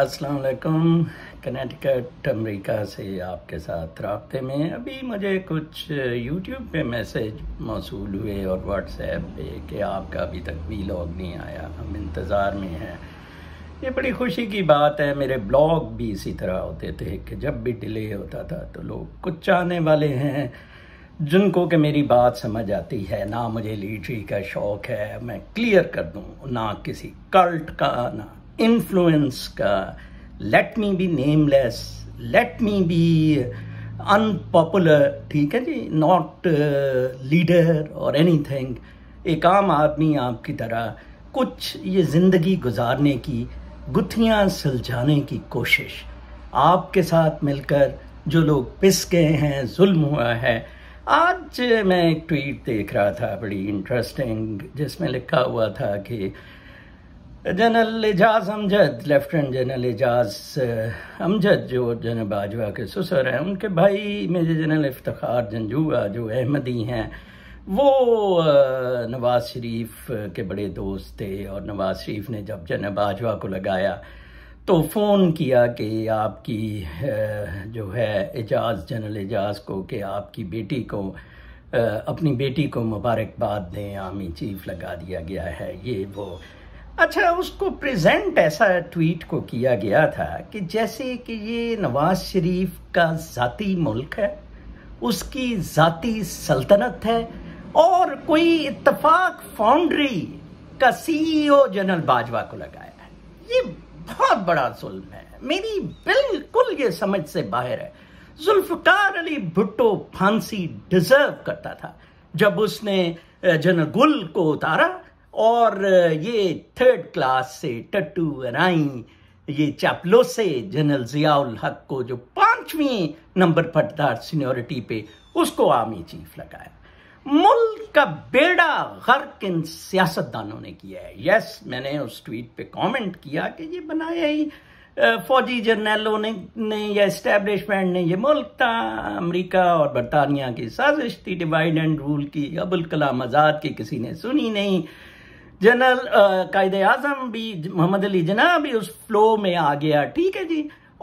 अस्सलाम वालेकुम Connecticut America से आपके साथ रबते में अभी मुझे कुछ यूट्यूब पे मैसेज मौसू हुए और व्हाट्सएप पे कि आपका अभी तक वी लॉग नहीं आया हम इंतज़ार में हैं ये बड़ी खुशी की बात है मेरे ब्लॉग भी इसी तरह होते थे कि जब भी डिले होता था तो लोग कुछ चाहने वाले हैं जिनको कि मेरी बात समझ आती है ना मुझे लीची का शौक़ है मैं क्लियर कर दूँ ना किसी कल्ट का ना इन्फ्लुएंस का let me be nameless let me be unpopular ठीक है जी नॉट लीडर और एनीथिंग एक आम आदमी आपकी तरह कुछ ये ज़िंदगी गुजारने की गुत्थियाँ सुलझाने की कोशिश आपके साथ मिलकर जो लोग पिस गए हैं जुल्म हुआ है आज मैं एक ट्वीट देख रहा था बड़ी इंटरेस्टिंग जिसमें लिखा हुआ था कि general Ejaz Amjad lieutenant general Ejaz Amjad जो जनरल बाजवा के ससुर हैं उनके भाई मेजर जनरल इफ्तार जंजुआ जो अहमदी हैं वो नवाज़ शरीफ के बड़े दोस्त थे और नवाज़ शरीफ ने जब जनरल बाजवा को लगाया तो फ़ोन किया कि आपकी जो है एजाज जनरल एजाज को कि आपकी बेटी को अपनी बेटी को मुबारकबाद दें आर्मी चीफ लगा दिया गया है ये वो अच्छा उसको प्रेजेंट ऐसा ट्वीट को किया गया था कि जैसे कि ये नवाज शरीफ का ज़ाती मुल्क है उसकी ज़ाती सल्तनत है और कोई इतफाक फाउंड्री का सीईओ जनरल e बाजवा को लगाया है ये बहुत बड़ा जुल्म है मेरी बिल्कुल ये समझ से बाहर है जुल्फकार अली भुट्टो फांसी डिजर्व करता था जब उसने जनरल गुल को उतारा और ये थर्ड क्लास से टट्टू वनाई ये चैपलो से जनरल जियाउल हक को जो पांचवी नंबर पटदार सीनियोरिटी पे उसको आर्मी चीफ लगाया मुल्क का बेड़ा गर्क इन सियासतदानों ने किया है यस मैंने उस ट्वीट पे कमेंट किया कि ये बनाया ही फौजी जर्नैलों ने, ने या इस्टेब्लिशमेंट ने ये मुल्क था अमेरिका और बरतानिया की साजिश थी डिवाइड एंड रूल की अबुल कलाम आज़ाद की किसी ने सुनी नहीं जनरल कायद आजम भी मोहम्मद अली जना भी उस फ्लो में आ गया ठीक है जी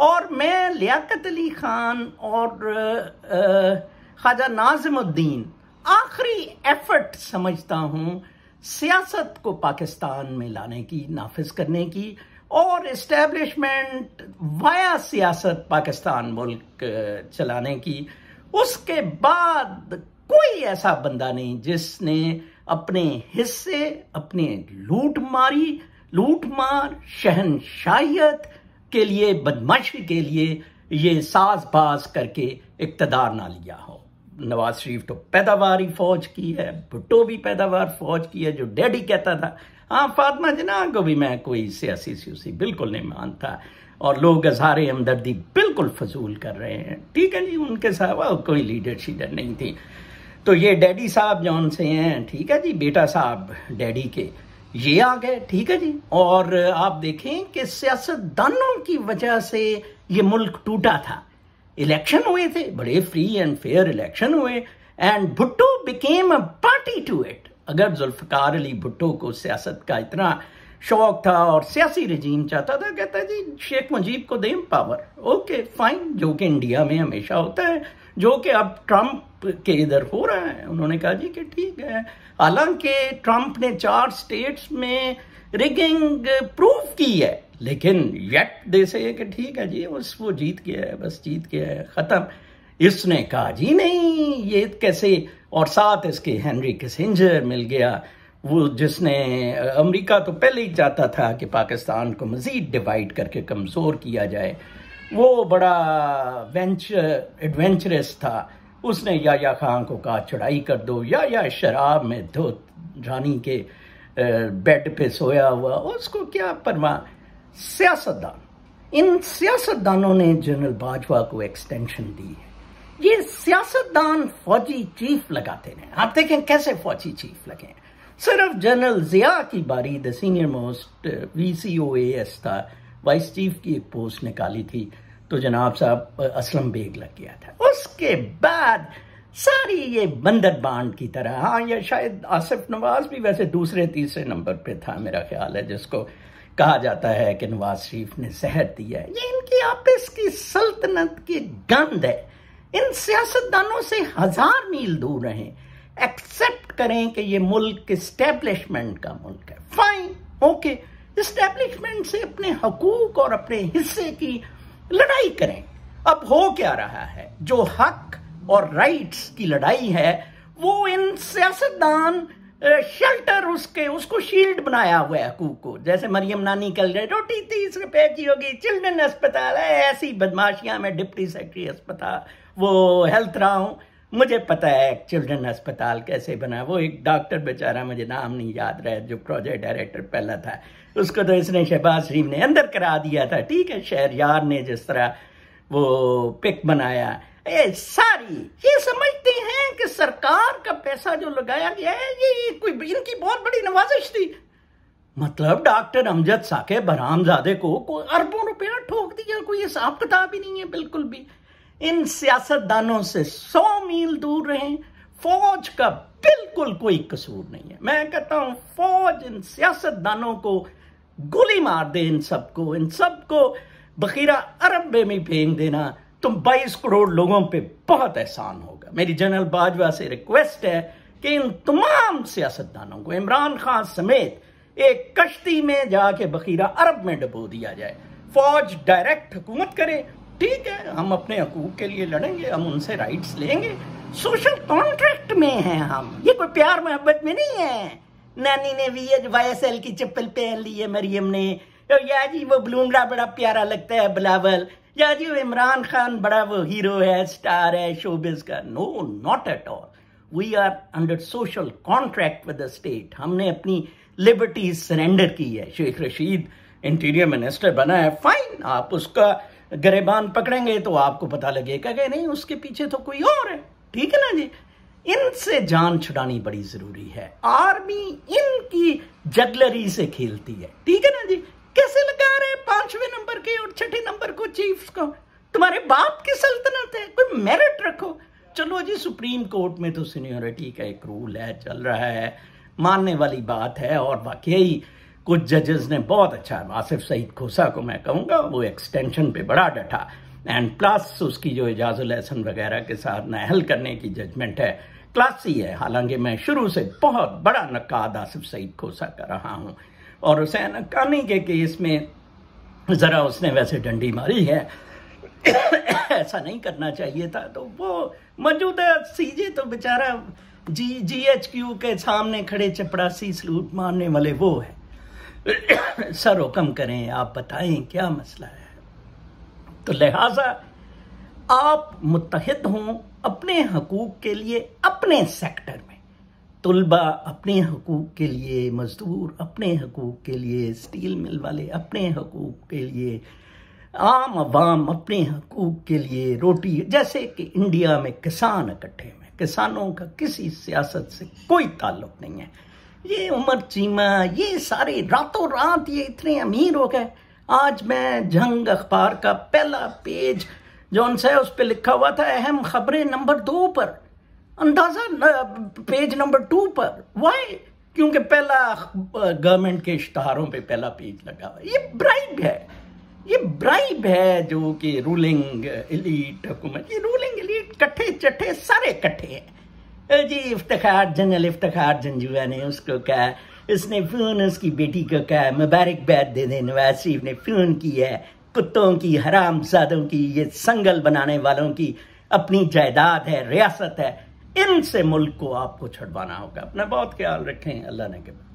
और मैं लियाकत अली खान और ख्वाजा नाजमुद्दीन आखिरी एफर्ट समझता हूँ सियासत को पाकिस्तान में लाने की नाफिज करने की और इस्टेब्लिशमेंट वाया सियासत पाकिस्तान मुल्क चलाने की उसके बाद कोई ऐसा बंदा नहीं जिसने अपने हिस्से अपने लूट मारी लूट मार शहनशाहियत के लिए बदमाशी के लिए ये साज बाज करके इकतदार ना लिया हो नवाज शरीफ तो पैदावार ही फौज की है भुट्टो भी पैदावार फौज की है जो डैडी कहता था हाँ फातमा जना को भी मैं कोई सियासी सियासी बिल्कुल नहीं मानता और लोग अजहार हमदर्दी बिल्कुल फजूल कर रहे हैं ठीक है जी उनके साथ कोई लीडर शीडर नहीं थी तो ये डैडी साहब जॉन से हैं ठीक है जी बेटा साहब डैडी के ये आ गए ठीक है जी और आप देखें कि सियासतदानों की वजह से ये मुल्क टूटा था इलेक्शन हुए थे बड़े फ्री एंड फेयर इलेक्शन हुए and Bhutto became a party to it अगर जुल्फकार अली भुट्टो को सियासत का इतना शौक था और सियासी रजीम चाहता था कहता जी शेख मुजीब को दें पावर ओके फाइन जो कि इंडिया में हमेशा होता है जो कि अब ट्रंप के इधर हो रहा है उन्होंने कहा जी कि ठीक है हालांकि ट्रंप ने चार स्टेट्स में रिगिंग प्रूव की है लेकिन येट दे से कि ठीक है जी बस वो जीत गया है बस जीत गया है ख़त्म इसने कहा जी नहीं ये कैसे और साथ इसके हेनरी किसेंजर मिल गया वो जिसने अमेरिका तो पहले ही चाहता था कि पाकिस्तान को मज़ीद डिवाइड करके कमज़ोर किया जाए वो बड़ा वेंचर एडवेंचरस था उसने या या खां को कहा चढ़ाई कर दो या या शराब में धो रानी के बेड पे सोया हुआ उसको क्या परमा सियासतदान इन सियासतदानों ने जनरल बाजवा को एक्सटेंशन दी है ये सियासतदान फौजी चीफ लगाते हैं आप देखें कैसे फौजी चीफ लगे सिर्फ जनरल जिया की बारी the senior most V C O A S था वाइस चीफ की एक पोस्ट निकाली थी तो जनाब साहब असलम बेग लग गया था उसके बाद सारी ये बंदर बांड की तरह हाँ या शायद आसिफ नवाज भी वैसे दूसरे तीसरे नंबर पे था मेरा ख्याल है जिसको कहा जाता है कि नवाज शरीफ ने जहर दिया है ये इनकी आपस की सल्तनत की गंद है इन सियासतदानों से हजार मील दूर रहें एक्सेप्ट करें कि ये मुल्क इस्टेब्लिशमेंट का मुल्क है फाइन ओके okay. इस्टेब्लिशमेंट से अपने हकूक और अपने हिस्से की लड़ाई करें अब हो क्या रहा है जो हक और राइट्स की लड़ाई है वो इन सियासतदान शेल्टर उसके उसको शील्ड बनाया हुआ है हकूक को जैसे मरियम नानी कल रहे रोटी तीस रुपए की होगी चिल्ड्रन अस्पताल है ऐसी बदमाशियां मैं डिप्टी सेक्रेटरी अस्पताल वो हेल्थ रहा हूँ मुझे पता है चिल्ड्रन अस्पताल कैसे बना वो एक डॉक्टर बेचारा मुझे नाम नहीं याद रहा जो प्रोजेक्ट डायरेक्टर पहला था उसको तो इसने शहबाज शरीफ ने अंदर करा दिया था ठीक है शहर यार ने जिस तरह वो पिक बनाया ए, सारी ये समझते हैं कि सरकार का पैसा जो लगाया गया है ये कोई इनकी बहुत बड़ी नवाजिश थी मतलब डॉक्टर अमजद साके बरामजादे को अरबों रुपया ठोक दिया कोई हिसाब किताब ही नहीं है बिल्कुल भी इन सियासतदानों से सौ मील दूर रहे फौज का बिल्कुल कोई कसूर नहीं है मैं कहता हूं फौज इन सियासतदानों को गोली मार दे इन सबको इन सबको बखीरा अरब में भी फेंक देना तुम 22 करोड़ लोगों पे बहुत एहसान होगा मेरी जनरल बाजवा से रिक्वेस्ट है कि इन तमाम सियासतदानों को इमरान खान समेत एक कश्ती में जाके बखीरा अरब में डबो दिया जाए फौज डायरेक्ट हुकूमत करे ठीक है हम अपने हकूक के लिए लड़ेंगे हम उनसे राइट्स लेंगे सोशल कॉन्ट्रैक्ट में हैं हम ये कोई प्यार मोहब्बत में नहीं है नानी ने भी वाई एस एल की चप्पल पहन ली है मरियम ने तो या जी वो बलूंगड़ा बड़ा प्यारा लगता है बिलावल या जी वो इमरान खान बड़ा वो हीरो है स्टार है शोबिस का no not at all we are under social contract with the state हमने अपनी लिबर्टी सरेंडर की है शेख रशीद इंटीरियर मिनिस्टर बना है फाइन आप उसका गरेबान पकड़ेंगे तो आपको पता लगेगा कि नहीं उसके पीछे तो कोई और है ठीक है ना जी इनसे जान छुड़ानी बड़ी जरूरी है आर्मी इनकी जगलरी से खेलती है ठीक है ना जी कैसे लगा रहे पांचवें नंबर के और छठे नंबर को चीफ्स को तुम्हारे बाप की सल्तनत है कोई मेरिट रखो चलो जी सुप्रीम कोर्ट में तो सीनियोरिटी का एक रूल है चल रहा है मानने वाली बात है और वाकई कुछ जजेस ने बहुत अच्छा आसिफ सईद खोसा को मैं कहूँगा वो एक्सटेंशन पे बड़ा डटा एंड प्लस उसकी जो एजाजुल हसन वगैरह के साथ नहल करने की जजमेंट है क्लासी है हालांकि मैं शुरू से बहुत बड़ा नकाद आसिफ सईद खोसा कर रहा हूँ और हुसैन नक्कानी के केस में ज़रा उसने वैसे डंडी मारी है ऐसा नहीं करना चाहिए था तो वो मौजूदा सीजे तो बेचारा जी जी एच क्यू के सामने खड़े चपड़ासी सलूट मारने वाले वो है सर हुक्म करें आप बताएं क्या मसला है तो लिहाजा आप मुतहद हों अपने हकूक़ के लिए अपने सेक्टर में तलबा अपने हकूक़ के लिए मज़दूर अपने हकूक़ के लिए स्टील मिल वाले अपने हकूक़ के लिए आम आवाम अपने हकूक़ के लिए रोटी जैसे कि इंडिया में किसान इकट्ठे में किसानों का किसी सियासत से कोई ताल्लुक नहीं है ये उमर चीमा ये सारे रातों रात ये इतने अमीर हो गए आज मैं जंग अखबार का पहला पेज जो उनसे उस पर लिखा हुआ था अहम खबरें नंबर दो पर अंदाजा पेज नंबर टू पर वाई क्योंकि पहला गवर्नमेंट के इश्तहारों पे पहला पेज लगा हुआ ये ब्राइब है ये ब्राइब है जो कि रूलिंग एलीट हुकूमत ये रूलिंग एलीट कट्ठे चट्ठे सारे कट्ठे हैं जी इफ्तार जनरल इफ्तार जंजुआ ने उसको कहा इसने फोन उसकी बेटी को कहा मुबारकबाद दे दे नवाज शरीफ ने फोन किया कुत्तों की हराम की ये संगल बनाने वालों की अपनी जायदाद है रियासत है इनसे मुल्क को आपको छुड़वाना होगा अपना बहुत ख्याल रखें अल्लाह ने के